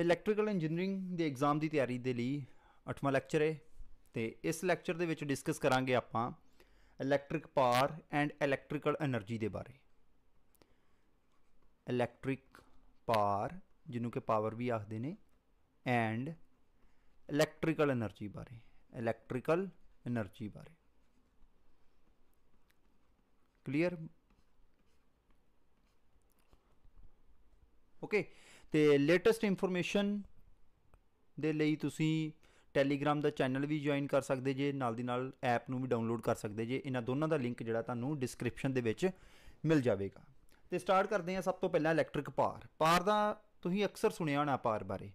electrical engineering ਦੇ exam ਦੀ ਤਿਆਰੀ ਦੇ ਲਈ 8ਵਾਂ ਲੈਕਚਰ ਹੈ ਤੇ ਇਸ ਲੈਕਚਰ ਦੇ ਵਿੱਚ ਡਿਸਕਸ ਕਰਾਂਗੇ ਆਪਾਂ electric power and electrical energy ਦੇ ਬਾਰੇ ਇਲੈਕਟ੍ਰਿਕ ਪਾਵਰ ਜਿਹਨੂੰ ਕਿ ਪਾਵਰ ਵੀ ਆਖਦੇ ਨੇ ਐਂਡ ਇਲੈਕਟ੍ਰੀਕਲ એનર્ਜੀ ਬਾਰੇ ਇਲੈਕਟ੍ਰੀਕਲ એનર્ਜੀ ਬਾਰੇ ਕਲੀਅਰ ਓਕੇ ਤੇ ਲੇਟੈਸਟ ਇਨਫੋਰਮੇਸ਼ਨ ਦੇ ਲਈ ਤੁਸੀਂ ਟੈਲੀਗ੍ਰਾਮ ਦਾ ਚੈਨਲ ਵੀ ਜੁਆਇਨ ਕਰ ਸਕਦੇ ਜੇ ਨਾਲ ਦੀ ਨਾਲ ਐਪ ਨੂੰ ਵੀ ਡਾਊਨਲੋਡ ਕਰ ਸਕਦੇ ਜੇ ਇਹਨਾਂ ਦੋਨਾਂ ਦਾ ਲਿੰਕ ਜਿਹੜਾ ਤੁਹਾਨੂੰ ਡਿਸਕ੍ਰਿਪਸ਼ਨ ਦੇ ਵਿੱਚ ਮਿਲ ਜਾਵੇਗਾ ਤੇ ਸਟਾਰਟ ਕਰਦੇ ਹਾਂ ਸਭ ਤੋਂ ਪਹਿਲਾਂ ਇਲੈਕਟ੍ਰਿਕ ਪਾਰ ਪਾਰ ਦਾ ਤੁਸੀਂ ਅਕਸਰ ਸੁਣਿਆ ਹੋਣਾ ਪਾਰ ਬਾਰੇ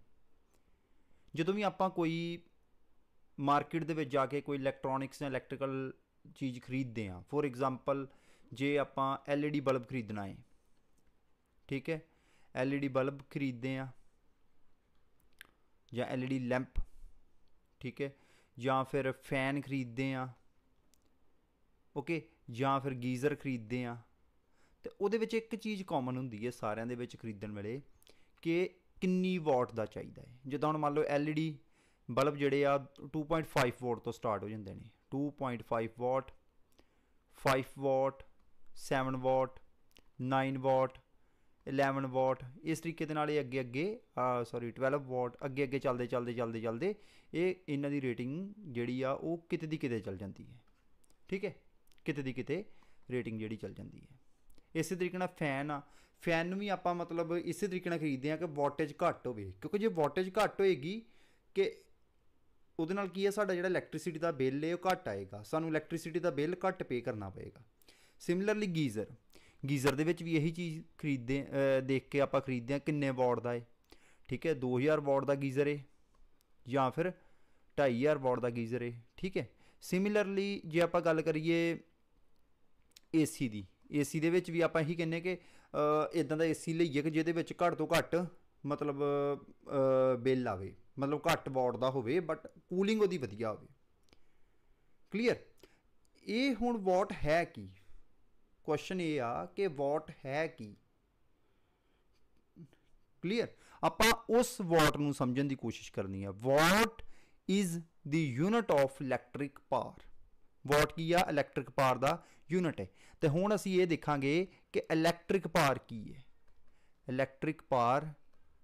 ਜਦੋਂ ਵੀ ਆਪਾਂ ਕੋਈ ਮਾਰਕੀਟ ਦੇ ਵਿੱਚ ਜਾ ਕੇ ਕੋਈ ਇਲੈਕਟ੍ਰੋਨਿਕਸ ਜਾਂ ਇਲੈਕਟ੍ਰੀਕਲ ਚੀਜ਼ ਖਰੀਦਦੇ ਆ ਫੋਰ ਐਗਜ਼ਾਮਪਲ ਜੇ ਆਪਾਂ ਐਲਈਡੀ ਬਲਬ ਖਰੀਦਣਾ ਹੈ ਠੀਕ ਹੈ ਐਲਈਡੀ ਬਲਬ ਖਰੀਦਦੇ ਆ ਜਾਂ ਐਲਈਡੀ ਲੈਂਪ ਠੀਕ ਹੈ ਜਾਂ ਫਿਰ ਫੈਨ ਖਰੀਦਦੇ ਆ ਓਕੇ ਜਾਂ ਫਿਰ ਗੀਜ਼ਰ ਖਰੀਦਦੇ ਆ ਤੇ ਉਹਦੇ ਵਿੱਚ ਇੱਕ ਚੀਜ਼ ਕਾਮਨ ਹੁੰਦੀ ਹੈ ਸਾਰਿਆਂ ਦੇ ਵਿੱਚ ਖਰੀਦਣ ਵੇਲੇ ਕਿ ਕਿੰਨੀ ਵਾਟ ਦਾ ਚਾਹੀਦਾ ਹੈ ਜਿੱਦਾਂ ਹੁਣ ਮੰਨ ਲਓ ਐਲਈਡੀ ਬਲਬ ਜਿਹੜੇ ਆ 2.5 ਵਾਟ ਤੋਂ ਸਟਾਰਟ ਹੋ ਜਾਂਦੇ ਨੇ 2.5 ਵਾਟ 5 ਵਾਟ 7 ਵਾਟ 9 ਵਾਟ 11 ਵਾਟ ਇਸ ਤਰੀਕੇ ਦੇ ਨਾਲ ਇਹ ਅੱਗੇ ਅੱਗੇ ਸੌਰੀ 12 ਵਾਟ ਅੱਗੇ ਅੱਗੇ ਚੱਲਦੇ ਚੱਲਦੇ ਚੱਲਦੇ ਚੱਲਦੇ ਇਹ ਇਹਨਾਂ ਦੀ ਰੇਟਿੰਗ ਜਿਹੜੀ ਆ ਉਹ ਕਿਤੇ ਦੀ ਕਿਤੇ ਚੱਲ ਜਾਂਦੀ ਹੈ ਠੀਕ ਹੈ ਕਿਤੇ ਦੀ ਕਿਤੇ ਰੇਟਿੰਗ ਜਿਹੜੀ ਚੱਲ ਜਾਂਦੀ ਹੈ ਇਸੇ ਤਰੀਕੇ ਨਾਲ ਫੈਨ ਆ ਫੈਨ ਨੂੰ ਵੀ ਆਪਾਂ ਮਤਲਬ ਇਸੇ ਤਰੀਕੇ ਨਾਲ ਖਰੀਦਦੇ ਆ ਕਿ ਵੋਲਟੇਜ ਘੱਟ ਹੋਵੇ ਕਿਉਂਕਿ ਜੇ ਵੋਲਟੇਜ ਘੱਟ ਹੋਏਗੀ ਕਿ ਉਹਦੇ ਨਾਲ ਕੀ ਹੈ ਸਾਡਾ ਜਿਹੜਾ ਇਲੈਕਟ੍ਰਿਸਿਟੀ ਦਾ ਬਿੱਲ ਹੈ ਉਹ ਘੱਟ ਆਏਗਾ ਸਾਨੂੰ ਇਲੈਕਟ੍ਰਿਸਿਟੀ ਦਾ ਬਿੱਲ ਘੱਟ ਪੇ ਕਰਨਾ ਪਏਗਾ ਸਿਮਿਲਰਲੀ ਗੀਜ਼ਰ ਗੀਜ਼ਰ ਦੇ ਵਿੱਚ ਵੀ ਇਹੀ ਚੀਜ਼ ਖਰੀਦਦੇ ਦੇਖ ਕੇ ਆਪਾਂ ਖਰੀਦਦੇ ਆ ਕਿੰਨੇ ਵਾਟ ਦਾ ਏ ਠੀਕ ਹੈ 2000 ਵਾਟ ਦਾ ਗੀਜ਼ਰ ਏ ਜਾਂ ਫਿਰ 2500 ਵਾਟ ਦਾ ਗੀਜ਼ਰ ਏ ਠੀਕ ਹੈ ਸਿਮਿਲਰਲੀ ਜੇ ਆਪਾਂ ਗੱਲ ਕਰੀਏ ਏਸੀ ਦੀ ਏਸੀ ਦੇ ਵਿੱਚ ਵੀ ਆਪਾਂ ਇਹੀ ਕਹਿੰਨੇ ਕਿ ਇਦਾਂ ਦਾ ਏਸੀ ਲਈਏ ਕਿ ਜਿਹਦੇ ਵਿੱਚ ਘੱਟ ਤੋਂ ਘੱਟ ਮਤਲਬ ਬਿੱਲ ਆਵੇ ਮਤਲਬ ਘੱਟ ਵਾਟ ਦਾ ਹੋਵੇ ਬਟ ਕੂਲਿੰਗ ਉਹਦੀ ਵਧੀਆ ਹੋਵੇ ਕਲੀਅਰ ਇਹ ਹੁਣ ਵਾਟ ਹੈ ਕੀ ਕੁਐਸਚਨ ਇਹ ਆ ਕਿ ਵਾਟ ਹੈ ਕੀ ਕਲੀਅਰ ਆਪਾਂ ਉਸ ਵਾਟ ਨੂੰ ਸਮਝਣ ਦੀ ਕੋਸ਼ਿਸ਼ ਕਰਨੀ ਆ what is the unit of electric power watt ਕੀ ਆ ਇਲੈਕਟ੍ਰਿਕ ਪਾਵਰ ਦਾ ਯੂਨਿਟ ਹੈ ਤੇ ਹੁਣ ਅਸੀਂ ਇਹ ਦੇਖਾਂਗੇ ਕਿ ਇਲੈਕਟ੍ਰਿਕ ਪਾਵਰ ਕੀ ਹੈ ਇਲੈਕਟ੍ਰਿਕ ਪਾਵਰ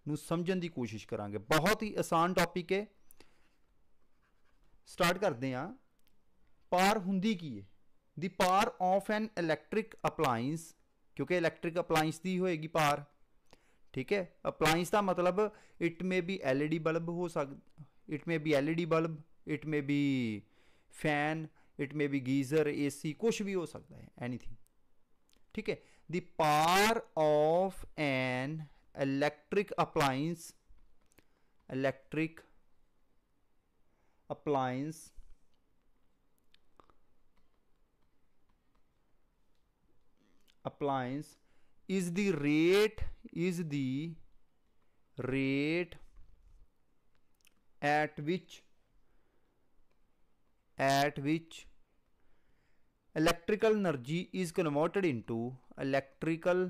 ਨੂੰ ਸਮਝਣ ਦੀ ਕੋਸ਼ਿਸ਼ ਕਰਾਂਗੇ ਬਹੁਤ ਹੀ ਆਸਾਨ ਟੌਪਿਕ ਹੈ ਸਟਾਰਟ ਕਰਦੇ ਆ ਪਾਵਰ ਹੁੰਦੀ ਕੀ ਹੈ the power of an electric appliance क्योंकि इलैक्ट्रिक अपलायंस की होएगी पार ठीक है अपलायंस का मतलब it may be L E D bulb हो सक it may be L E D bulb it may be fan it may be geyser A C कुछ भी हो सकता है एनीथिंग ठीक है the power of an electric appliance electric appliance appliance is the rate is the rate at which at which electrical energy is converted into electrical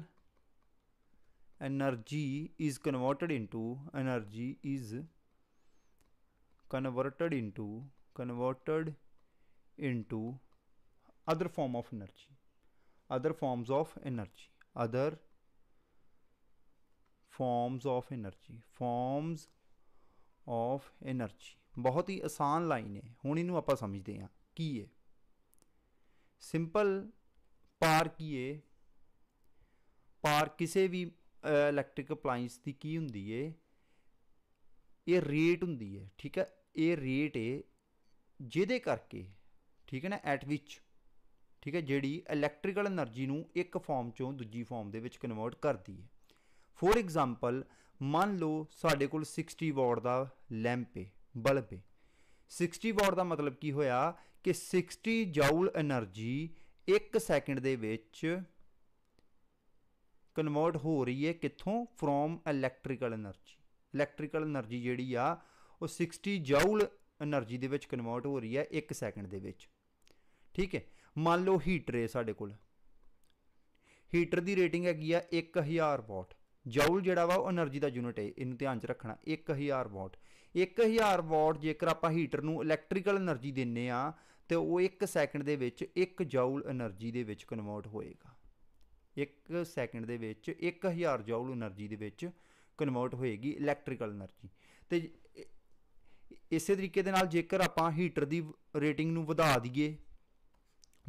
energy is converted into energy is converted into converted into other form of energy other forms of energy other forms of energy forms of energy ਬਹੁਤ ਹੀ ਆਸਾਨ line ਹੈ ਹੁਣ ਇਹਨੂੰ ਆਪਾਂ ਸਮਝਦੇ ਹਾਂ ਕੀ ਹੈ simple ਪਾਰ ਕੀ ਹੈ ਪਾਰ ਕਿਸੇ ਵੀ ਇਲੈਕਟ੍ਰਿਕ ਅਪਲਾਈਂਸ ਦੀ ਕੀ ਹੁੰਦੀ ਹੈ ਇਹ ਰੇਟ ਹੁੰਦੀ ਹੈ ਠੀਕ ਹੈ ਇਹ ਰੇਟ ਹੈ ਜਿਹਦੇ ਕਰਕੇ ਠੀਕ ਹੈ ਨਾ ਐਟ ਵਿੱਚ ਠੀਕ ਹੈ ਜਿਹੜੀ ਇਲੈਕਟ੍ਰੀਕਲ એનર્ਜੀ ਨੂੰ ਇੱਕ ਫਾਰਮ ਚੋਂ ਦੂਜੀ ਫਾਰਮ ਦੇ ਵਿੱਚ ਕਨਵਰਟ ਕਰਦੀ ਹੈ ਫੋਰ ਐਗਜ਼ਾਮਪਲ ਮੰਨ ਲਓ ਸਾਡੇ ਕੋਲ 60 ਵਾਟ ਦਾ ਲੈਂਪ ਹੈ ਬਲਬ ਹੈ 60 ਵਾਟ ਦਾ ਮਤਲਬ ਕੀ ਹੋਇਆ ਕਿ 60 ਜੌਲ એનર્ਜੀ 1 ਸੈਕਿੰਡ ਦੇ ਵਿੱਚ ਕਨਵਰਟ ਹੋ ਰਹੀ ਹੈ ਕਿੱਥੋਂ from electrical energy electrical energy ਜਿਹੜੀ ਆ ਉਹ 60 ਜੌਲ એનર્ਜੀ ਦੇ ਵਿੱਚ ਕਨਵਰਟ ਹੋ ਰਹੀ ਹੈ 1 ਸੈਕਿੰਡ ਦੇ ਵਿੱਚ ਠੀਕ ਹੈ ਮੰਨ ਲਓ ਹੀਟਰ ਹੈ ਸਾਡੇ ਕੋਲ ਹੀਟਰ ਦੀ ਰੇਟਿੰਗ ਹੈਗੀ ਆ 1000 ਵਾਟ ਜੌਲ ਜਿਹੜਾ ਵਾ ਉਹ એનર્ਜੀ ਦਾ ਯੂਨਿਟ ਹੈ ਇਹਨੂੰ ਧਿਆਨ 'ਚ ਰੱਖਣਾ 1000 ਵਾਟ 1000 ਵਾਟ ਜੇਕਰ ਆਪਾਂ ਹੀਟਰ ਨੂੰ ਇਲੈਕਟ੍ਰੀਕਲ એનર્ਜੀ ਦਿੰਨੇ ਆ ਤੇ ਉਹ 1 ਸੈਕਿੰਡ ਦੇ ਵਿੱਚ 1 ਜੌਲ એનર્ਜੀ ਦੇ ਵਿੱਚ ਕਨਵਰਟ ਹੋਏਗਾ 1 ਸੈਕਿੰਡ ਦੇ ਵਿੱਚ 1000 ਜੌਲ એનર્ਜੀ ਦੇ ਵਿੱਚ ਕਨਵਰਟ ਹੋਏਗੀ ਇਲੈਕਟ੍ਰੀਕਲ એનર્ਜੀ ਤੇ ਇਸੇ ਤਰੀਕੇ ਦੇ ਨਾਲ ਜੇਕਰ ਆਪਾਂ ਹੀਟਰ ਦੀ ਰੇਟਿੰਗ ਨੂੰ ਵਧਾ ਦਈਏ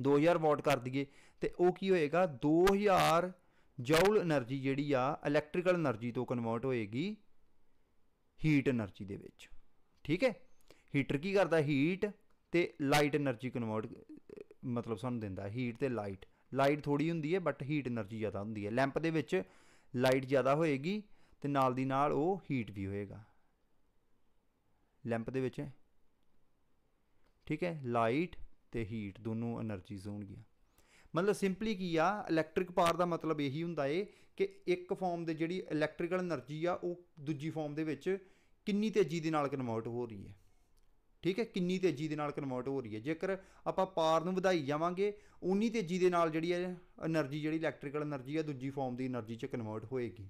2000 ਵਾਟ ਕਰ ਦਈਏ ਤੇ ਉਹ ਕੀ ਹੋਏਗਾ 2000 ਜੌਲ એનર્ਜੀ ਜਿਹੜੀ ਆ ਇਲੈਕਟ੍ਰੀਕਲ એનર્ਜੀ ਤੋਂ ਕਨਵਰਟ ਹੋਏਗੀ ਹੀਟ એનર્ਜੀ ਦੇ ਵਿੱਚ ਠੀਕ ਹੈ ਹੀਟਰ ਕੀ ਕਰਦਾ ਹੀਟ ਤੇ ਲਾਈਟ એનર્ਜੀ ਕਨਵਰਟ ਮਤਲਬ ਸਾਨੂੰ ਦਿੰਦਾ ਹੀਟ ਤੇ ਲਾਈਟ ਲਾਈਟ ਥੋੜੀ ਹੁੰਦੀ ਹੈ ਬਟ ਹੀਟ એનર્ਜੀ ਜ਼ਿਆਦਾ ਹੁੰਦੀ ਹੈ ਲੈਂਪ ਦੇ ਵਿੱਚ ਲਾਈਟ ਜ਼ਿਆਦਾ ਹੋਏਗੀ ਤੇ ਨਾਲ ਦੀ ਨਾਲ ਉਹ ਹੀਟ ਵੀ ਹੋਏਗਾ ਲੈਂਪ ਦੇ ਵਿੱਚ ਠੀਕ ਹੈ ਲਾਈਟ ਤੇ ਹੀਟ ਦੋਨੋਂ એનર્ਜੀਜ਼ ਹੋਣਗੀਆਂ ਮਤਲਬ ਸਿੰਪਲੀ ਕੀ ਆ ਇਲੈਕਟ੍ਰਿਕ ਪਾਵਰ ਦਾ ਮਤਲਬ ਇਹੀ ਹੁੰਦਾ ਏ ਕਿ ਇੱਕ ਫਾਰਮ ਦੇ ਜਿਹੜੀ ਇਲੈਕਟ੍ਰੀਕਲ એનર્ਜੀ ਆ ਉਹ ਦੂਜੀ ਫਾਰਮ ਦੇ ਵਿੱਚ ਕਿੰਨੀ ਤੇਜ਼ੀ ਦੇ ਨਾਲ ਕਨਵਰਟ ਹੋ ਰਹੀ ਹੈ ਠੀਕ ਹੈ ਕਿੰਨੀ ਤੇਜ਼ੀ ਦੇ ਨਾਲ ਕਨਵਰਟ ਹੋ ਰਹੀ ਹੈ ਜੇਕਰ ਆਪਾਂ ਪਾਰ ਨੂੰ ਵਧਾਈ ਜਾਵਾਂਗੇ ਉਨੀ ਤੇਜ਼ੀ ਦੇ ਨਾਲ ਜਿਹੜੀ ਹੈ એનર્ਜੀ ਜਿਹੜੀ ਇਲੈਕਟ੍ਰੀਕਲ એનર્ਜੀ ਆ ਦੂਜੀ ਫਾਰਮ ਦੀ એનર્ਜੀ 'ਚ ਕਨਵਰਟ ਹੋਏਗੀ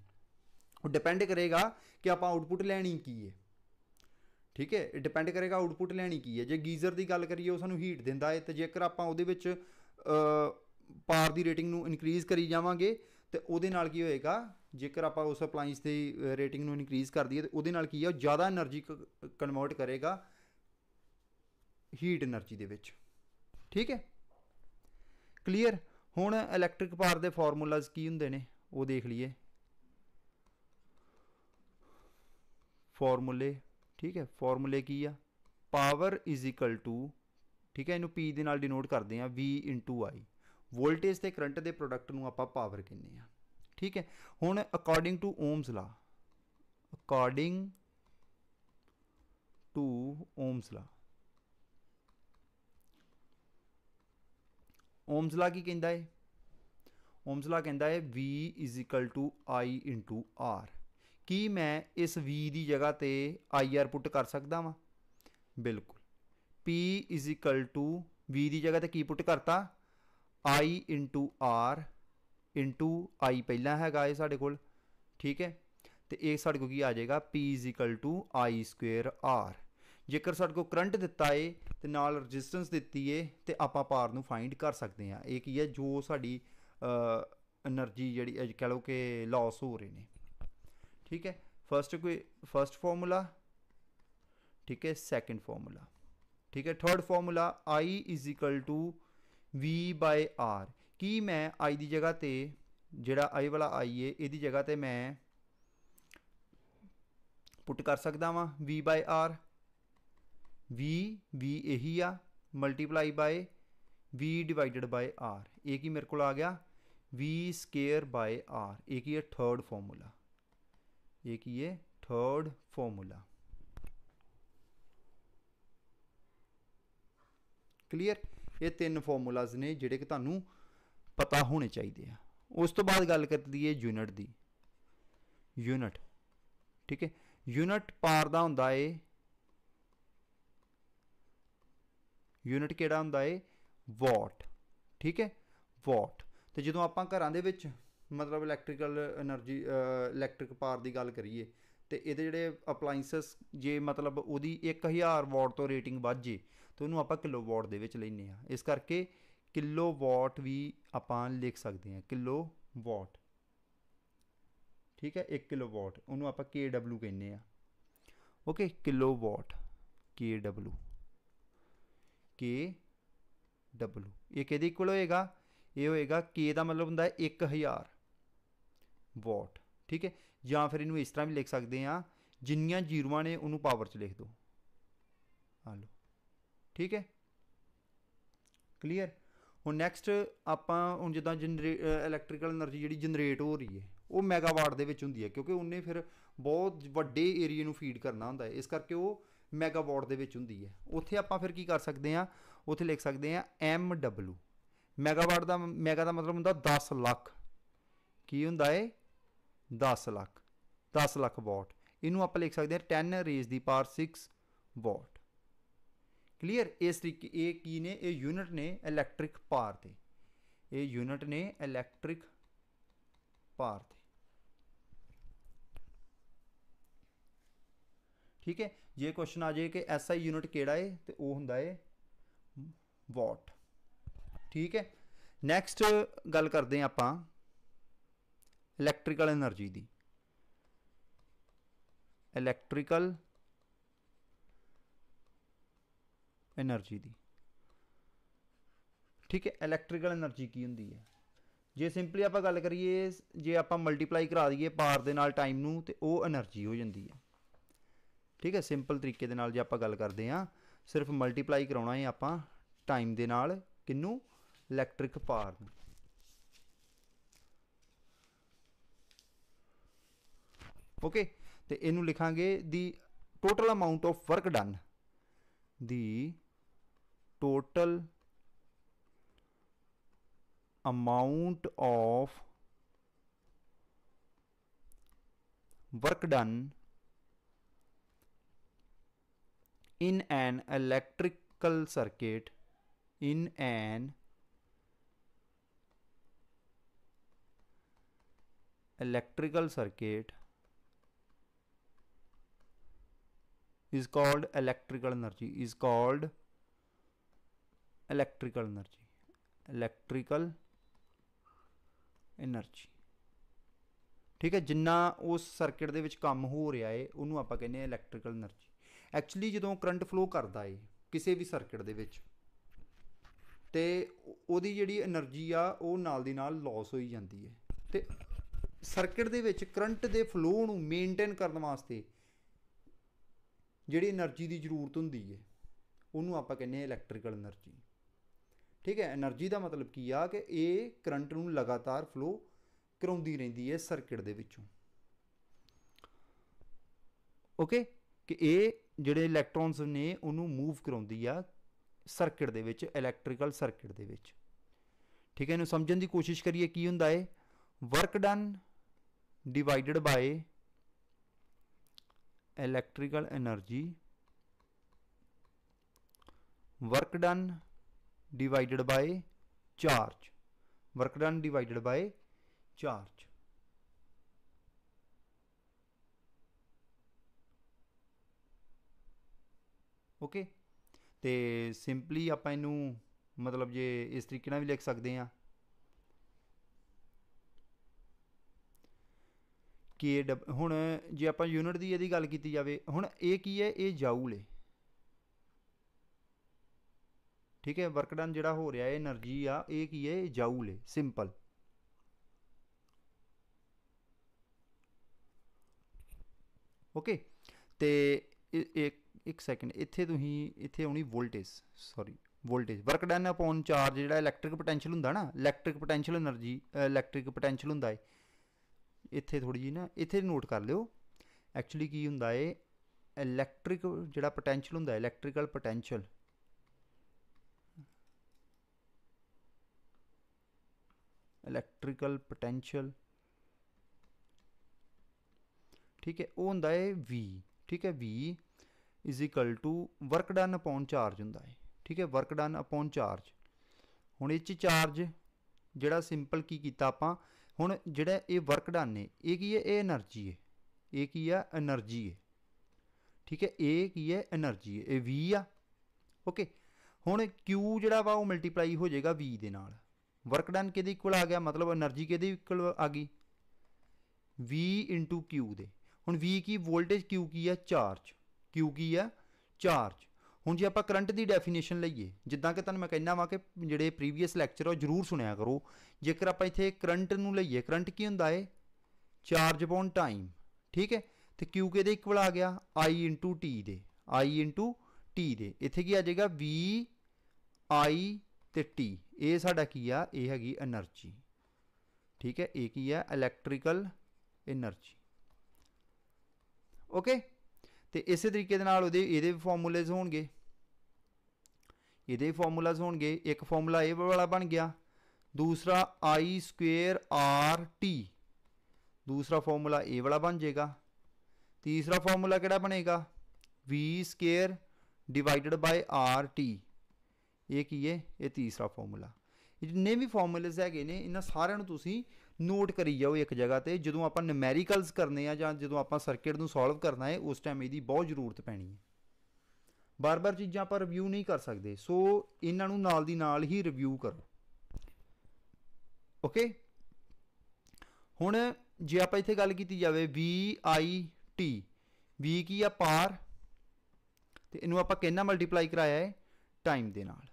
ਉਹ ਡਿਪੈਂਡ ਕਰੇਗਾ ਕਿ ਆਪਾਂ ਆਉਟਪੁੱਟ ਲੈਣੀ ਕੀ ਹੈ ਠੀਕ ਹੈ ਇਹ ਡਿਪੈਂਡ ਕਰੇਗਾ ਆਊਟਪੁੱਟ ਲੈਣੀ ਕੀ ਹੈ ਜੇ ਗੀਜ਼ਰ ਦੀ ਗੱਲ ਕਰੀਏ ਉਹ ਸਾਨੂੰ ਹੀਟ ਦਿੰਦਾ ਹੈ ਤੇ ਜੇਕਰ ਆਪਾਂ ਉਹਦੇ ਵਿੱਚ ਪਾਰ ਦੀ ਰੇਟਿੰਗ ਨੂੰ ਇਨਕਰੀਜ਼ ਕਰੀ ਜਾਵਾਂਗੇ ਤੇ ਉਹਦੇ ਨਾਲ ਕੀ ਹੋਏਗਾ ਜੇਕਰ ਆਪਾਂ ਉਸ ਅਪਲਾਈਂਸ ਦੀ ਰੇਟਿੰਗ ਨੂੰ ਇਨਕਰੀਜ਼ ਕਰ ਦਈਏ ਤੇ ਉਹਦੇ ਨਾਲ ਕੀ ਹੈ ਉਹ ਜ਼ਿਆਦਾ એનર્ਜੀ ਕਨਵਰਟ ਕਰੇਗਾ ਹੀਟ એનર્ਜੀ ਦੇ ਵਿੱਚ ਠੀਕ ਹੈ ਕਲੀਅਰ ਹੁਣ ਇਲੈਕਟ੍ਰਿਕ ਪਾਰ ਦੇ ਫਾਰਮੂਲਾਜ਼ ਕੀ ਹੁੰਦੇ ਨੇ ਉਹ ਦੇਖ ਲਈਏ ਫਾਰਮੂਲੇ ਠੀਕ ਹੈ ਫਾਰਮੂਲੇ ਕੀ ਆ ਪਾਵਰ ਇਜ਼ ਇਕੁਅਲ ਟੂ ਠੀਕ ਹੈ ਇਹਨੂੰ ਪੀ ਦੇ ਨਾਲ ਡਿਨੋਟ ਕਰਦੇ ਆ ਵੀ ਇੰਟੂ ਆਈ ਵੋਲਟੇਜ ਤੇ ਕਰੰਟ ਦੇ ਪ੍ਰੋਡਕਟ ਨੂੰ ਆਪਾਂ ਪਾਵਰ ਕਹਿੰਦੇ ਆ ਠੀਕ ਹੈ ਹੁਣ according to Ohm's law according to Ohm's law Ohm's law ਕੀ ਕਹਿੰਦਾ ਹੈ ਓਮਸ ਲਾ ਕਹਿੰਦਾ ਹੈ V I R ਕੀ ਮੈਂ ਇਸ v ਦੀ ਜਗ੍ਹਾ ਤੇ ir ਪੁੱਟ ਕਰ ਸਕਦਾ ਵਾਂ ਬਿਲਕੁਲ p v ਦੀ ਜਗ੍ਹਾ ਤੇ ਕੀ ਪੁੱਟ ਕਰਤਾ i r i ਪਹਿਲਾਂ ਹੈਗਾ ਇਹ ਸਾਡੇ ਕੋਲ ਠੀਕ ਹੈ ਤੇ ਇਹ ਸਾਡੇ ਕੋਲ ਕੀ ਆ ਜਾਏਗਾ p r ਜੇਕਰ ਸਾਡੇ ਕੋਲ ਕਰੰਟ ਦਿੱਤਾ ਏ ਤੇ ਨਾਲ ਰੈਜ਼ਿਸਟੈਂਸ ਦਿੱਤੀ ਏ ਤੇ ਆਪਾਂ ਪਾਰ ਨੂੰ ਫਾਈਂਡ ਕਰ ਸਕਦੇ ਆ ਇਹ ਕੀ ਹੈ ਜੋ ਸਾਡੀ ਅ એનર્ਜੀ ਜਿਹੜੀ ਕਹ ਲਓ ਕਿ ਲਾਸ ਹੋ ਰਹੇ ਨੇ ठीक है फर्स्ट फर्स्ट फॉर्मूला ठीक है सेकंड फॉर्मूला ठीक है third formula I is equal to V by R की मैं आई की जगह पर जोड़ा आई वाला आई है यदि जगह पर मैं पुट कर सकता वा V by R V V यही आ multiply by V divided by R एक ही मेरे को आ गया वी स्केयर बाय आर एक ही है थर्ड फॉर्मूला ये कि ये थर्ड फॉर्मूला ਕਲੀਅਰ ਇਹ ਤਿੰਨ ਫਾਰਮੂਲਾਜ਼ ਨੇ ਜਿਹੜੇ ਕਿ ਤੁਹਾਨੂੰ ਪਤਾ ਹੋਣੇ ਚਾਹੀਦੇ ਆ ਉਸ ਤੋਂ ਬਾਅਦ ਗੱਲ ਕਰਦੀ ਹੈ ਯੂਨਿਟ ਦੀ ਯੂਨਿਟ ਠੀਕ ਹੈ ਯੂਨਿਟ ਪਾਰ ਦਾ ਹੁੰਦਾ ਏ ਯੂਨਿਟ ਕਿਹੜਾ ਹੁੰਦਾ ਏ ਵਾਟ ਠੀਕ ਹੈ ਵਾਟ ਤੇ ਜਦੋਂ ਆਪਾਂ ਘਰਾਂ ਦੇ ਵਿੱਚ ਮਤਲਬ ਇਲੈਕਟ੍ਰੀਕਲ એનર્ਜੀ ਇਲੈਕਟ੍ਰਿਕ ਪਾਰ ਦੀ ਗੱਲ ਕਰੀਏ ਤੇ ਇਹਦੇ ਜਿਹੜੇ ਅਪਲਾਈਐਂਸਸ ਜੇ ਮਤਲਬ ਉਹਦੀ 1000 ਵਾਟ ਤੋਂ ਰੇਟਿੰਗ ਵੱਧ ਜੇ ਤਾਂ ਉਹਨੂੰ ਆਪਾਂ ਵਾਟ ਦੇ ਵਿੱਚ ਲੈਨੇ ਆ ਇਸ ਕਰਕੇ ਵਾਟ ਵੀ ਆਪਾਂ ਲਿਖ ਸਕਦੇ ਆ ਵਾਟ ਠੀਕ ਹੈ 1 ਵਾਟ ਉਹਨੂੰ ਆਪਾਂ kW ਕਹਿੰਨੇ ਆ ਓਕੇ ਵਾਟ kW w ਇਹ ਕਿਹਦੇ ਕੋਲ ਹੋਏਗਾ ਇਹ ਹੋਏਗਾ k ਦਾ ਮਤਲਬ ਹੁੰਦਾ ਹੈ 1000 ਵਾਟ ਠੀਕ ਹੈ ਜਾਂ ਫਿਰ ਇਹਨੂੰ ਇਸ ਤਰ੍ਹਾਂ ਵੀ ਲਿਖ ਸਕਦੇ ਆ ਜਿੰਨੀਆਂ ਜ਼ੀਰੋਆਂ ਨੇ ਉਹਨੂੰ ਪਾਵਰ 'ਚ ਲਿਖ ਦਿਓ ਆ ਲਓ ਠੀਕ ਹੈ ਕਲੀਅਰ ਹੁਣ ਨੈਕਸਟ ਆਪਾਂ ਹੁਣ ਜਿੱਦਾਂ ਇਲੈਕਟ੍ਰੀਕਲ એનર્ਜੀ ਜਿਹੜੀ ਜਨਰੇਟ ਹੋ ਰਹੀ ਹੈ ਉਹ ਮੈਗਾਵਾਟ ਦੇ ਵਿੱਚ ਹੁੰਦੀ ਹੈ ਕਿਉਂਕਿ ਉਹਨੇ ਫਿਰ ਬਹੁਤ ਵੱਡੇ ਏਰੀਆ ਨੂੰ ਫੀਡ ਕਰਨਾ ਹੁੰਦਾ ਹੈ ਇਸ ਕਰਕੇ ਉਹ ਮੈਗਾਵਾਟ ਦੇ ਵਿੱਚ ਹੁੰਦੀ ਹੈ ਉੱਥੇ ਆਪਾਂ ਫਿਰ ਕੀ ਕਰ ਸਕਦੇ ਆ ਉੱਥੇ ਲਿਖ ਸਕਦੇ ਆ MW ਮੈਗਾਵਾਟ ਦਾ ਮੈਗਾ ਦਾ ਮਤਲਬ ਹੁੰਦਾ 10 ਲੱਖ ਕੀ ਹੁੰਦਾ ਏ 10 ਲੱਖ 10 ਲੱਖ ਵਾਟ ਇਹਨੂੰ ਆਪਾਂ ਲਿਖ ਸਕਦੇ ਹਾਂ 10 ਰੇਜ਼ ਦੀ ਪਾਵਰ 6 ਵਾਟ ਕਲੀਅਰ ਇਸ ਤਰੀਕੇ ਇਹ ਕੀ ਨੇ ਇਹ ਯੂਨਿਟ ਨੇ ਇਲੈਕਟ੍ਰਿਕ ਪਾਰ ਤੇ ਇਹ ਯੂਨਿਟ ਨੇ ਇਲੈਕਟ੍ਰਿਕ ਪਾਰ ਤੇ ਠੀਕ ਹੈ ਜੇ ਕੁਐਸਚਨ ਆ ਜਾਏ ਕਿ ਐਸਆਈ ਯੂਨਿਟ ਕਿਹੜਾ ਹੈ ਤੇ ਉਹ ਹੁੰਦਾ ਹੈ ਵਾਟ ਠੀਕ ਹੈ ਨੈਕਸਟ ਗੱਲ ਕਰਦੇ ਆਪਾਂ ਇਲੈਕਟ੍ਰੀਕਲ એનર્ਜੀ ਦੀ ਇਲੈਕਟ੍ਰੀਕਲ એનર્ਜੀ ਦੀ ਠੀਕ ਹੈ ਇਲੈਕਟ੍ਰੀਕਲ એનર્ਜੀ ਕੀ ਹੁੰਦੀ ਹੈ ਜੇ ਸਿੰਪਲੀ ਆਪਾਂ ਗੱਲ ਕਰੀਏ ਜੇ ਆਪਾਂ ਮਲਟੀਪਲਾਈ ਕਰਾ ਦਈਏ ਪਾਰ ਦੇ ਨਾਲ ਟਾਈਮ ਨੂੰ ਤੇ ਉਹ એનર્ਜੀ ਹੋ ਜਾਂਦੀ ਹੈ ਠੀਕ ਹੈ ਸਿੰਪਲ ਤਰੀਕੇ ਦੇ ਨਾਲ ਜੇ ਆਪਾਂ ਗੱਲ ਕਰਦੇ ਹਾਂ ਸਿਰਫ ਮਲਟੀਪਲਾਈ ਕਰਾਉਣਾ ਹੈ ਆਪਾਂ ਟਾਈਮ ਦੇ ਨਾਲ ਕਿੰਨੂੰ ਇਲੈਕਟ੍ਰਿਕ ਪਾਰ ਨੂੰ ओके तो यू लिखा the total amount of work done the total amount of work done in an electrical circuit in an electrical circuit is called electrical energy is called electrical energy electrical energy ਠੀਕ ਹੈ ਜਿੰਨਾ ਉਸ circuit ਦੇ ਵਿੱਚ ਕੰਮ ਹੋ ਰਿਹਾ ਏ ਉਹਨੂੰ ਆਪਾਂ ਕਹਿੰਦੇ ਆ ਇਲੈਕਟ੍ਰੀਕਲ એનર્ਜੀ ਐਕਚੁਅਲੀ ਜਦੋਂ ਕਰੰਟ ਫਲੋ ਕਰਦਾ ਏ ਕਿਸੇ ਵੀ ਸਰਕਟ ਦੇ ਵਿੱਚ ਤੇ ਉਹਦੀ ਜਿਹੜੀ એનર્ਜੀ ਆ ਉਹ ਨਾਲ ਦੀ ਨਾਲ ਲਾਸ ਹੋਈ ਜਾਂਦੀ ਏ ਤੇ ਸਰਕਟ ਦੇ ਵਿੱਚ ਕਰੰਟ ਦੇ ਫਲੋ ਨੂੰ ਮੇਨਟੇਨ ਕਰਨ ਵਾਸਤੇ ਜਿਹੜੀ એનર્ਜੀ ਦੀ ਜ਼ਰੂਰਤ ਹੁੰਦੀ ਹੈ ਉਹਨੂੰ ਆਪਾਂ ਕਹਿੰਦੇ ਆ ਇਲੈਕਟ੍ਰੀਕਲ એનર્ਜੀ ਠੀਕ ਹੈ એનર્ਜੀ ਦਾ ਮਤਲਬ ਕੀ ਆ ਕਿ ਇਹ ਕਰੰਟ ਨੂੰ ਲਗਾਤਾਰ ਫਲੋ ਕਰਾਉਂਦੀ ਰਹਿੰਦੀ ਹੈ ਸਰਕਟ ਦੇ ਵਿੱਚੋਂ ਓਕੇ ਕਿ ਇਹ ਜਿਹੜੇ ਇਲੈਕਟ੍ਰੋਨਸ ਨੇ ਉਹਨੂੰ ਮੂਵ ਕਰਾਉਂਦੀ ਆ ਸਰਕਟ ਦੇ ਵਿੱਚ ਇਲੈਕਟ੍ਰੀਕਲ ਸਰਕਟ ਦੇ ਵਿੱਚ ਠੀਕ ਹੈ ਇਹਨੂੰ ਸਮਝਣ ਦੀ ਕੋਸ਼ਿਸ਼ ਕਰੀਏ ਕੀ ਹੁੰਦਾ ਹੈ work done divided by electrical energy work done divided by charge work done divided by charge okay ਤੇ ਸਿੰਪਲੀ ਆਪਾਂ ਇਹਨੂੰ ਮਤਲਬ ਜੇ ਇਸ ਤਰੀਕੇ ਨਾਲ ਵੀ ਲਿਖ ਸਕਦੇ ਆ ਕੇ ਡਬ ਹੁਣ ਜੇ ਆਪਾਂ ਯੂਨਿਟ ਦੀ ਇਹਦੀ ਗੱਲ ਕੀਤੀ ਜਾਵੇ ਹੁਣ ਇਹ ਕੀ ਹੈ ਇਹ ਜਾਊਲ ਹੈ ਠੀਕ ਹੈ ਵਰਕ ਡਨ ਜਿਹੜਾ ਹੋ ਰਿਹਾ ਹੈ એનર્ਜੀ ਆ ਇਹ ਕੀ ਹੈ ਇਹ ਜਾਊਲ ਹੈ ਸਿੰਪਲ ਓਕੇ ਤੇ ਇੱਕ ਇੱਕ ਸੈਕਿੰਡ ਇੱਥੇ ਤੁਸੀਂ ਇੱਥੇ ਆਉਣੀ voltage sorry voltage work done upon charge ਜਿਹੜਾ ਇਲੈਕਟ੍ਰਿਕ ਪੋਟੈਂਸ਼ੀਅਲ ਹੁੰਦਾ ਨਾ electric potential energy electric potential ਹੁੰਦਾ ਹੈ ਇੱਥੇ ਥੋੜੀ ਜੀ ਨਾ ਇੱਥੇ ਨੋਟ ਕਰ ਲਿਓ ਐਕਚੁਅਲੀ ਕੀ ਹੁੰਦਾ ਏ ਇਲੈਕਟ੍ਰਿਕ ਜਿਹੜਾ ਪੋਟੈਂਸ਼ੀਅਲ ਹੁੰਦਾ ਇਲੈਕਟ੍ਰੀਕਲ ਪੋਟੈਂਸ਼ੀਅਲ ਇਲੈਕਟ੍ਰੀਕਲ ਪੋਟੈਂਸ਼ੀਅਲ ਠੀਕ ਹੈ ਉਹ ਹੁੰਦਾ ਹੈ v ਠੀਕ ਹੈ v is equal to work done upon charge ਹੁੰਦਾ ਹੈ ਠੀਕ ਹੈ ਵਰਕ ਡਨ ਅਪਨ ਚਾਰਜ ਹੁਣ ਇਹ ਚ ਚਾਰਜ ਜਿਹੜਾ ਸਿੰਪਲ ਕੀ ਕੀਤਾ ਆਪਾਂ ਹੁਣ ਜਿਹੜਾ ਇਹ ਵਰਕ ਡਨ ਨੇ ਇਹ ਕੀ ਹੈ ਇਹ એનર્ਜੀ ਹੈ ਇਹ ਕੀ ਹੈ એનર્ਜੀ ਹੈ ਠੀਕ ਹੈ ਇਹ ਕੀ ਹੈ એનર્ਜੀ ਹੈ ਇਹ v ਆ ਓਕੇ ਹੁਣ q ਜਿਹੜਾ ਵਾ ਉਹ ਮਲਟੀਪਲਾਈ ਹੋ ਜਾਏਗਾ v ਦੇ ਨਾਲ ਵਰਕ ਡਨ ਕਿਹਦੇ ਇਕੁਅਲ ਆ ਗਿਆ ਮਤਲਬ એનર્ਜੀ ਕਿਹਦੇ ਇਕੁਅਲ ਆ ਗਈ v q ਦੇ ਹੁਣ v ਕੀ ਵੋਲਟੇਜ q ਕੀ ਆ ਚਾਰਜ q ਕੀ ਆ ਚਾਰਜ ਹੁਣ ਜੇ ਆਪਾਂ ਕਰੰਟ ਦੀ ਡੈਫੀਨੇਸ਼ਨ ਲਈਏ ਜਿੱਦਾਂ ਕਿ ਤੁਹਾਨੂੰ ਮੈਂ ਕਹਿਣਾ ਵਾਂ ਕਿ ਜਿਹੜੇ ਪ੍ਰੀਵੀਅਸ ਲੈਕਚਰ ਉਹ ਜ਼ਰੂਰ ਸੁਣਿਆ ਕਰੋ ਜੇਕਰ ਆਪਾਂ ਇੱਥੇ ਕਰੰਟ ਨੂੰ ਲਈਏ ਕਰੰਟ ਕੀ ਹੁੰਦਾ ਏ ਚਾਰਜ ਅਪਨ ਟਾਈਮ ਠੀਕ ਹੈ ਤੇ Q ਕੇ ਦੇ ਇਕੁਅਲ ਆ ਗਿਆ I T ਦੇ I T ਦੇ ਇੱਥੇ ਕੀ ਆ ਜਾਏਗਾ V I ਤੇ T ਇਹ ਸਾਡਾ ਕੀ ਆ ਇਹ ਹੈਗੀ એનર્ਜੀ ਠੀਕ ਹੈ ਇਹ ਕੀ ਆ ਇਲੈਕਟ੍ਰੀਕਲ એનર્ਜੀ ਓਕੇ ਤੇ ਇਸੇ ਤਰੀਕੇ ਦੇ ਨਾਲ ਉਹਦੇ ਇਹਦੇ ਫਾਰਮੂਲੇਜ਼ ਹੋਣਗੇ ਇਹਦੇ ਫਾਰਮੂਲਾਸ ਹੋਣਗੇ ਇੱਕ ਫਾਰਮੂਲਾ ਇਹ ਵਾਲਾ ਬਣ ਗਿਆ ਦੂਸਰਾ i ਸਕੁਅਰ r t ਦੂਸਰਾ ਫਾਰਮੂਲਾ ਇਹ ਵਾਲਾ ਬਣ ਜਾਏਗਾ ਤੀਸਰਾ ਫਾਰਮੂਲਾ ਕਿਹੜਾ ਬਣੇਗਾ v square divided by r t ਇਹ ਕੀ ਹੈ ਇਹ ਤੀਸਰਾ ਫਾਰਮੂਲਾ ਜਿੰਨੇ ਵੀ ਫਾਰਮੂਲੇਸ ਹੈਗੇ ਨੇ ਇਹਨਾਂ ਸਾਰਿਆਂ ਨੂੰ ਤੁਸੀਂ ਨੋਟ ਕਰੀ ਜਾਓ ਇੱਕ ਜਗ੍ਹਾ ਤੇ ਜਦੋਂ ਆਪਾਂ ਨਿਊਮੈਰੀਕਲਸ ਕਰਨੇ ਆ ਜਾਂ ਜਦੋਂ ਆਪਾਂ ਸਰਕਟ ਨੂੰ ਸੋਲਵ ਕਰਨਾ ਹੈ ਉਸ ਟਾਈਮ ਇਹਦੀ ਬਹੁਤ ਜ਼ਰੂਰਤ ਪੈਣੀ ਹੈ ਬਾਰ-ਬਾਰ ਚੀਜ਼ਾਂ ਆਪਾਂ ਰਿਵਿਊ ਨਹੀਂ ਕਰ ਸਕਦੇ ਸੋ ਇਹਨਾਂ ਨੂੰ ਨਾਲ ਦੀ ਨਾਲ ਹੀ ਰਿਵਿਊ ਕਰੋ ਓਕੇ ਹੁਣ ਜੇ ਆਪਾਂ ਇੱਥੇ ਗੱਲ ਕੀਤੀ ਜਾਵੇ ਵੀ ਆਈ ਟੀ ਵੀ ਕੀ ਆ ਪਾਰ ਤੇ ਇਹਨੂੰ ਆਪਾਂ ਕਿੰਨਾ ਮਲਟੀਪਲਾਈ ਕਰਾਇਆ ਹੈ ਟਾਈਮ ਦੇ ਨਾਲ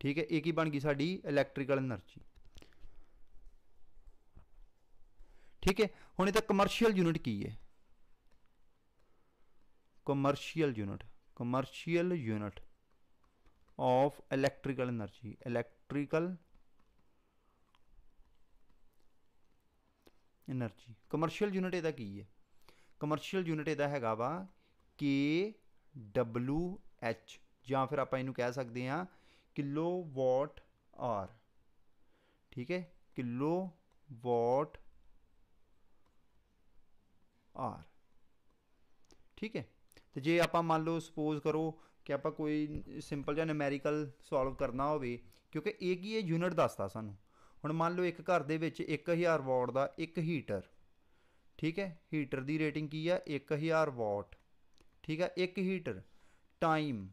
ਠੀਕ ਹੈ ਇਹ ਕੀ ਬਣ ਗਈ ਸਾਡੀ ਇਲੈਕਟ੍ਰੀਕਲ એનર્ਜੀ ਠੀਕ ਹੈ ਹੁਣ ਇਹਦਾ ਕਮਰਸ਼ੀਅਲ ਯੂਨਿਟ ਕੀ ਹੈ commercial unit commercial unit of electrical energy electrical energy commercial unit ਇਹਦਾ ਕੀ ਹੈ ਕਮਰਸ਼ੀਅਲ ਯੂਨਿਟ ਇਹਦਾ ਹੈਗਾ ਵਾ ਕੇ ਡਬਲਯੂ ਐਚ ਜਾਂ ਫਿਰ ਆਪਾਂ ਇਹਨੂੰ ਕਹਿ ਸਕਦੇ ਹਾਂ ਕਿਲੋ ਵਾਟ ਆਰ ਠੀਕ ਹੈ ਕਿਲੋ ਵਾਟ ਆਰ ਠੀਕ ਹੈ ਤੇ ਜੇ ਆਪਾਂ ਮੰਨ ਲਓ ਸੁਪੋਜ਼ ਕਰੋ ਕਿ ਆਪਾਂ ਕੋਈ ਸਿੰਪਲ ਜਿਹਾ ਨਿਊਮੈਰੀਕਲ ਸੋਲਵ ਕਰਨਾ ਹੋਵੇ ਕਿਉਂਕਿ ਇਹ ਕੀ ਹੈ ਯੂਨਿਟ ਦੱਸਦਾ ਸਾਨੂੰ ਹੁਣ ਮੰਨ ਲਓ ਇੱਕ ਘਰ ਦੇ ਵਿੱਚ 1000 ਵਾਟ ਦਾ ਇੱਕ ਹੀਟਰ ਠੀਕ ਹੈ ਹੀਟਰ ਦੀ ਰੇਟਿੰਗ ਕੀ ਆ 1000 ਵਾਟ ਠੀਕ ਹੈ ਇੱਕ ਹੀਟਰ ਟਾਈਮ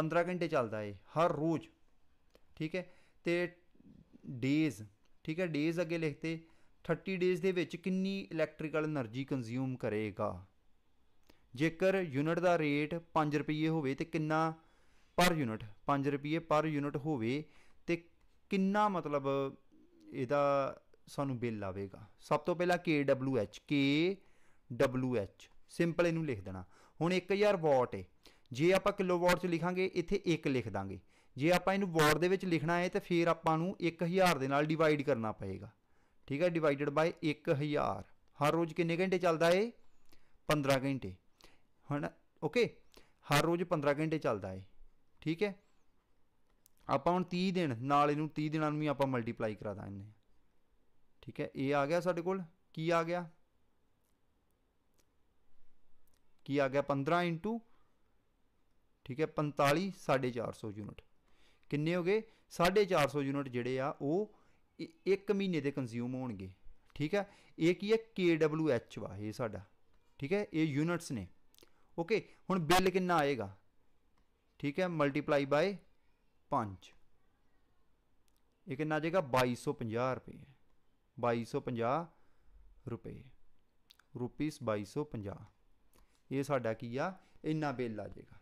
15 ਘੰਟੇ ਚੱਲਦਾ ਏ ਹਰ ਰੋਜ਼ ਠੀਕ ਹੈ ਤੇ ਡੇਜ਼ ਠੀਕ ਹੈ ਡੇਜ਼ ਅੱਗੇ ਲਿਖਤੇ 30 ਡੇਜ਼ ਦੇ ਵਿੱਚ ਕਿੰਨੀ ਇਲੈਕਟ੍ਰੀਕਲ એનર્ਜੀ ਕੰਜ਼ਿਊਮ ਕਰੇਗਾ ਜੇਕਰ ਯੂਨਿਟ ਦਾ ਰੇਟ 5 ਰੁਪਏ ਹੋਵੇ ਤੇ ਕਿੰਨਾ ਪਰ ਯੂਨਿਟ 5 ਰੁਪਏ ਪਰ ਯੂਨਿਟ ਹੋਵੇ ਤੇ ਕਿੰਨਾ ਮਤਲਬ ਇਹਦਾ ਸਾਨੂੰ ਬਿੱਲ ਆਵੇਗਾ ਸਭ ਤੋਂ ਪਹਿਲਾਂ KWH KWH ਸਿੰਪਲ ਇਹਨੂੰ ਲਿਖ ਦੇਣਾ ਹੁਣ 1000 ਵਾਟ ਹੈ ਜੇ ਆਪਾਂ ਕਿਲੋਵਾਟ ਚ ਲਿਖਾਂਗੇ ਇੱਥੇ 1 ਲਿਖ ਦਾਂਗੇ ਜੇ ਆਪਾਂ ਇਹਨੂੰ ਵਾਟ ਦੇ ਵਿੱਚ ਲਿਖਣਾ ਹੈ ਤੇ ਫਿਰ ਆਪਾਂ ਨੂੰ 1000 ਦੇ ਨਾਲ ਡਿਵਾਈਡ ਕਰਨਾ ਪਏਗਾ ਠੀਕ ਹੈ ਡਿਵਾਈਡਡ ਬਾਈ 1000 ਹਰ ਰੋਜ਼ ਕਿੰਨੇ ਘੰਟੇ ਚੱਲਦਾ ਏ 15 ਘੰਟੇ ਹਣ ਓਕੇ ਹਰ ਰੋਜ਼ 15 ਘੰਟੇ ਚੱਲਦਾ ਏ ਠੀਕ ਹੈ ਆਪਾਂ ਹੁਣ 30 ਦਿਨ ਨਾਲ ਇਹਨੂੰ 30 ਦਿਨਾਂ ਨੂੰ ਵੀ ਆਪਾਂ ਮਲਟੀਪਲਾਈ ਕਰਾ ਦਾਂਗੇ ਠੀਕ ਹੈ ਇਹ ਆ ਗਿਆ ਸਾਡੇ ਕੋਲ ਕੀ ਆ ਗਿਆ ਕੀ ਆ ਗਿਆ 15 ਇੰਟੂ ਠੀਕ ਹੈ 45 450 ਯੂਨਿਟ ਕਿੰਨੇ ਹੋ ਗਏ 450 ਯੂਨਿਟ ਜਿਹੜੇ ਆ ਉਹ ਇੱਕ ਮਹੀਨੇ ਦੇ ਕੰਜ਼ਿਊਮ ਹੋਣਗੇ ਠੀਕ ਹੈ ਇਹ ਕੀ ਹੈ KWH ਵਾ ਇਹ ਸਾਡਾ ਠੀਕ ਹੈ ਇਹ ਯੂਨਿਟਸ ਨੇ ਓਕੇ ਹੁਣ ਬਿੱਲ ਕਿੰਨਾ ਆਏਗਾ ਠੀਕ ਹੈ ਮਲਟੀਪਲਾਈ ਬਾਈ 5 ਇਹ ਕਿੰਨਾ ਆ ਜਾਏਗਾ 2250 ਰੁਪਏ 2250 ਰੁਪਏ ਰੁਪੀਸ 2250 ਇਹ ਸਾਡਾ ਕੀ ਆ ਇੰਨਾ ਬਿੱਲ ਆ ਜਾਏਗਾ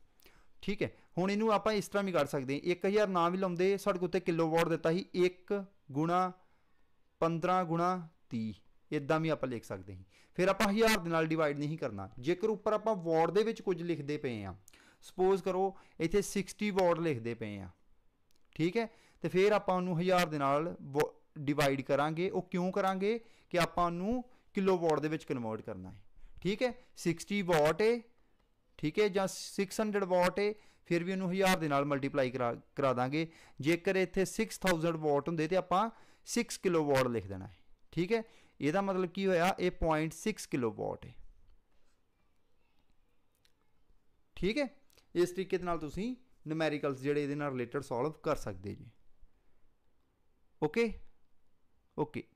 ਠੀਕ ਹੈ ਹੁਣ ਇਹਨੂੰ ਆਪਾਂ ਇਸ ਤਰ੍ਹਾਂ ਵੀ ਕਰ ਸਕਦੇ ਹਾਂ 1000 ਨਾ ਵੀ ਲਾਉਂਦੇ ਸਾਡੇ ਕੋਲ ਤੇ ਕਿਲੋਵਾਟ ਦਿੱਤਾ ਸੀ 1 ਗੁਣਾ 15 ਗੁਣਾ 30 ਇਦਾਂ ਵੀ ਆਪਾਂ ਲਿਖ ਸਕਦੇ ਹਾਂ ਫਿਰ ਆਪਾਂ 1000 ਦੇ ਨਾਲ ਡਿਵਾਈਡ ਨਹੀਂ ਕਰਨਾ ਜੇਕਰ ਉੱਪਰ ਆਪਾਂ ਵਾਟ ਦੇ ਵਿੱਚ ਕੁਝ ਲਿਖਦੇ ਪਏ ਆ ਸਪੋਜ਼ ਕਰੋ ਇੱਥੇ 60 ਵਾਟ ਲਿਖਦੇ ਪਏ ਆ ਠੀਕ ਹੈ ਤੇ ਫਿਰ ਆਪਾਂ ਉਹਨੂੰ 1000 ਦੇ ਨਾਲ ਡਿਵਾਈਡ ਕਰਾਂਗੇ ਉਹ ਕਿਉਂ ਕਰਾਂਗੇ ਕਿ ਆਪਾਂ ਉਹਨੂੰ ਕਿਲੋਵਾਟ ਦੇ ਵਿੱਚ ਕਨਵਰਟ ਕਰਨਾ ਹੈ ਠੀਕ ਹੈ 60 ਵਾਟ ਹੈ ਠੀਕ ਹੈ ਜਾਂ 600 ਵਾਟ ਹੈ ਫਿਰ ਵੀ ਉਹਨੂੰ 1000 ਦੇ ਨਾਲ ਮਲਟੀਪਲਾਈ ਕਰਾ ਕਰਾ ਦਾਂਗੇ ਜੇਕਰ ਇੱਥੇ 6000 ਵਾਟ ਹੁੰਦੇ ਤੇ ਆਪਾਂ 6 ਕਿਲੋ ਵਾਟ ਲਿਖ ਦੇਣਾ ਹੈ ਠੀਕ ਹੈ ਇਹਦਾ ਮਤਲਬ ਕੀ ਹੋਇਆ ਇਹ 0.6 ਕਿਲੋ ਵਾਟ ਹੈ ਠੀਕ ਹੈ ਇਸ ਤਰੀਕੇ ਦੇ ਨਾਲ ਤੁਸੀਂ ਨਿਊਮੈਰੀਕਲਸ ਜਿਹੜੇ ਇਹਦੇ ਨਾਲ ਰਿਲੇਟਡ ਸੋਲਵ ਕਰ ਸਕਦੇ ਜੀ ਓਕੇ ਓਕੇ